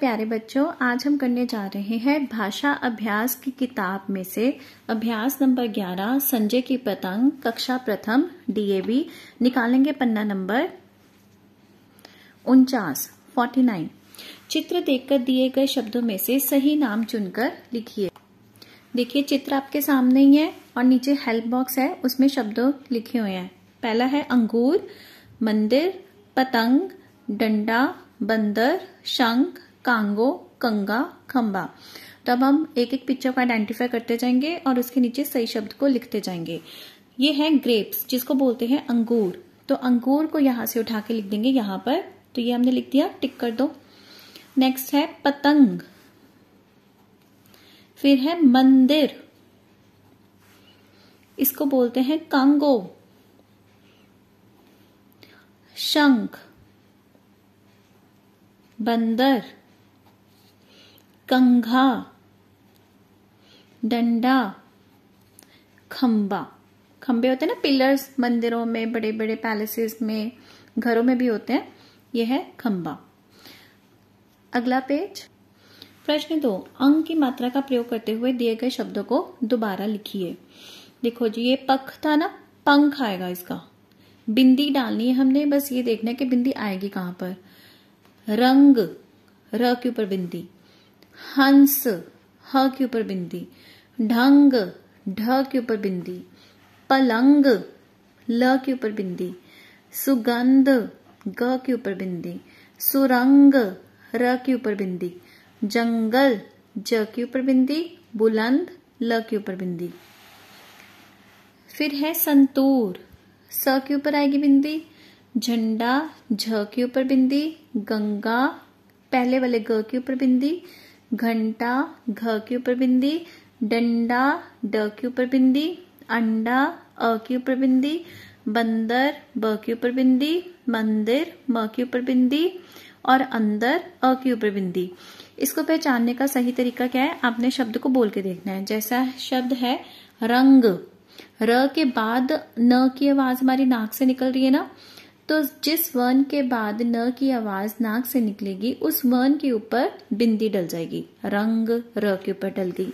प्यारे बच्चों आज हम करने जा रहे हैं भाषा अभ्यास की किताब में से अभ्यास नंबर 11 संजय की पतंग कक्षा प्रथम डीएवी निकालेंगे पन्ना नंबर उनचास 49 चित्र देखकर दिए गए शब्दों में से सही नाम चुनकर लिखिए देखिए चित्र आपके सामने ही है और नीचे हेल्प बॉक्स है उसमें शब्दों लिखे हुए हैं पहला है अंगूर मंदिर पतंग डंडा बंदर शंख कांगो कंगा खंबा तो अब हम एक एक पिक्चर को आइडेंटिफाई करते जाएंगे और उसके नीचे सही शब्द को लिखते जाएंगे ये है ग्रेप्स जिसको बोलते हैं अंगूर तो अंगूर को यहां से उठा के लिख देंगे यहां पर तो ये हमने लिख दिया टिक कर दो नेक्स्ट है पतंग फिर है मंदिर इसको बोलते हैं कांगो शंख बंदर कंघा डंडा खंबा खंबे होते हैं ना पिलर्स मंदिरों में बड़े बड़े पैलेसेस में घरों में भी होते हैं यह है खंबा अगला पेज प्रश्न दो अंग की मात्रा का प्रयोग करते हुए दिए गए शब्दों को दोबारा लिखिए देखो जी ये पख था ना पंख आएगा इसका बिंदी डालनी है हमने बस ये देखना है कि बिंदी आएगी कहां पर रंग र के ऊपर बिंदी हंस ह के ऊपर बिंदी ढंग ढ के ऊपर बिंदी पलंग ल के ऊपर बिंदी सुगंध ग के ऊपर बिंदी सुरंग र के ऊपर बिंदी जंगल ज के ऊपर बिंदी बुलंद ल के ऊपर बिंदी फिर है संतूर स के ऊपर आएगी बिंदी झंडा झ के ऊपर बिंदी गंगा पहले वाले ग के ऊपर बिंदी घंटा घ के ऊपर बिंदी डंडा ड के ऊपर बिंदी अंडा अ के ऊपर बिंदी बंदर ब के ऊपर बिंदी मंदिर म के ऊपर बिंदी और अंदर अ के ऊपर बिंदी इसको पहचानने का सही तरीका क्या है आपने शब्द को बोल के देखना है जैसा शब्द है रंग र के बाद न की आवाज हमारी नाक से निकल रही है ना तो जिस वर्ण के बाद न की आवाज नाक से निकलेगी उस वर्ण के ऊपर बिंदी डल जाएगी रंग र के ऊपर डल गई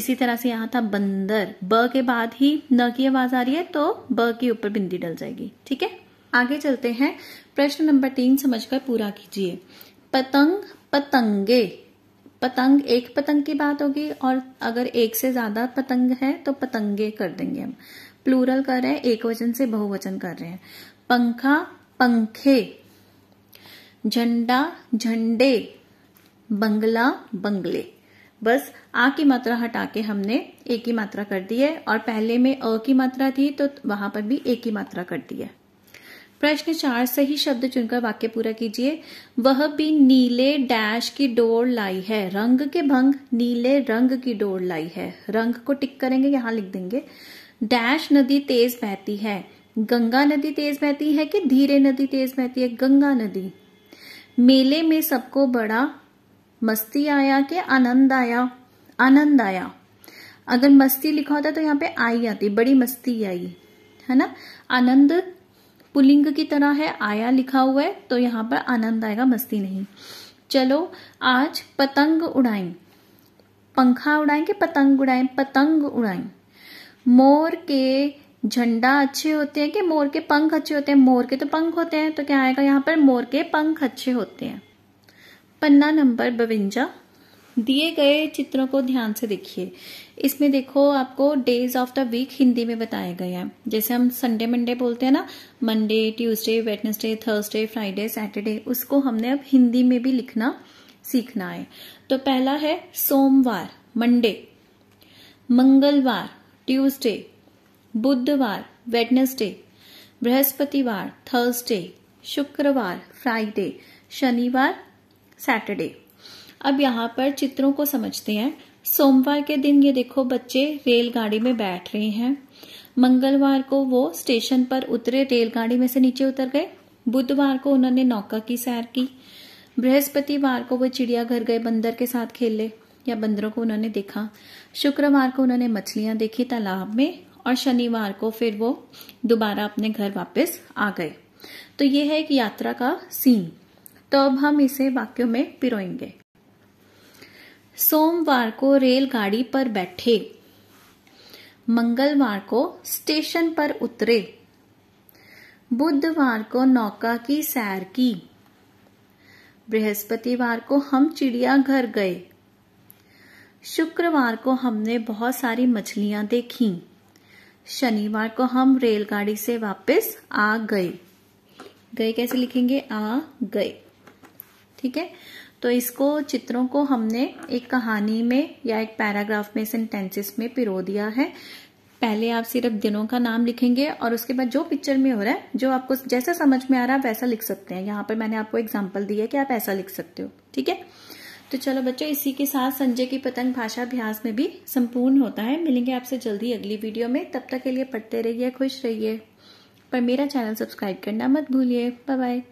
इसी तरह से यहाँ था बंदर ब के बाद ही न की आवाज आ रही है तो ब के ऊपर बिंदी डल जाएगी ठीक है आगे चलते हैं प्रश्न नंबर तीन समझकर पूरा कीजिए पतंग पतंगे पतंग एक पतंग की बात होगी और अगर एक से ज्यादा पतंग है तो पतंगे कर देंगे हम प्लूरल कर रहे हैं एक वचन से बहुवचन कर रहे हैं पंखा पंखे झंडा झंडे बंगला बंगले बस आ की मात्रा हटा के हमने ए की मात्रा कर दी है और पहले में अ की मात्रा थी तो वहां पर भी ए की मात्रा कर दी है प्रश्न चार से ही शब्द चुनकर वाक्य पूरा कीजिए वह भी नीले डैश की डोर लाई है रंग के भंग नीले रंग की डोर लाई है रंग को टिक करेंगे यहां लिख देंगे डैश नदी तेज बहती है गंगा नदी तेज बहती है कि धीरे नदी तेज बहती है गंगा नदी मेले में सबको बड़ा मस्ती आया कि आनंद आया आनंद आया अगर मस्ती लिखा होता तो यहाँ पे आई आती बड़ी मस्ती आई है ना आनंद पुलिंग की तरह है आया लिखा हुआ है तो यहाँ पर आनंद आएगा मस्ती नहीं चलो आज पतंग उड़ाएं पंखा उड़ाएं कि पतंग उड़ाएं पतंग उड़ाएं मोर के झंडा अच्छे होते हैं कि मोर के पंख अच्छे होते हैं मोर के तो पंख होते हैं तो क्या आएगा यहाँ पर मोर के पंख अच्छे होते हैं पन्ना नंबर बवंजा दिए गए चित्रों को ध्यान से देखिए इसमें देखो आपको days of the week Hindi में बताया गया है जैसे हम संडे मंडे बोलते हैं ना Monday Tuesday Wednesday Thursday Friday Saturday उसको हमने अब हिंदी में भी लिखना सीखना है तो पहला है सोमवार मंडे मंगलवार ट्यूसडे बुधवार वेडनेसडे बृहस्पतिवार थर्सडे शुक्रवार फ्राइडे शनिवार सैटरडे अब यहाँ पर चित्रों को समझते हैं सोमवार के दिन ये देखो बच्चे रेलगाड़ी में बैठ रहे हैं मंगलवार को वो स्टेशन पर उतरे रेलगाड़ी में से नीचे उतर गए बुधवार को उन्होंने नौका की सैर की बृहस्पतिवार को वो चिड़ियाघर गए बंदर के साथ खेले या बंदरों को उन्होंने देखा शुक्रवार को उन्होंने मछलियां देखी तालाब में और शनिवार को फिर वो दोबारा अपने घर वापस आ गए तो ये है एक यात्रा का सीन तो अब हम इसे वाक्यों में पिरोएंगे सोमवार को रेलगाड़ी पर बैठे मंगलवार को स्टेशन पर उतरे बुधवार को नौका की सैर की बृहस्पतिवार को हम चिड़ियाघर गए शुक्रवार को हमने बहुत सारी मछलियां देखी शनिवार को हम रेलगाड़ी से वापस आ गए गए कैसे लिखेंगे आ गए ठीक है तो इसको चित्रों को हमने एक कहानी में या एक पैराग्राफ में सेंटेंसेस में पिरो दिया है पहले आप सिर्फ दिनों का नाम लिखेंगे और उसके बाद जो पिक्चर में हो रहा है जो आपको जैसा समझ में आ रहा है वैसा लिख सकते हैं यहाँ पर मैंने आपको एग्जाम्पल दी है कि आप ऐसा लिख सकते हो ठीक है तो चलो बच्चों इसी के साथ संजय की पतंग भाषा अभ्यास में भी संपूर्ण होता है मिलेंगे आपसे जल्दी अगली वीडियो में तब तक के लिए पढ़ते रहिए खुश रहिए पर मेरा चैनल सब्सक्राइब करना मत भूलिए बाय बाय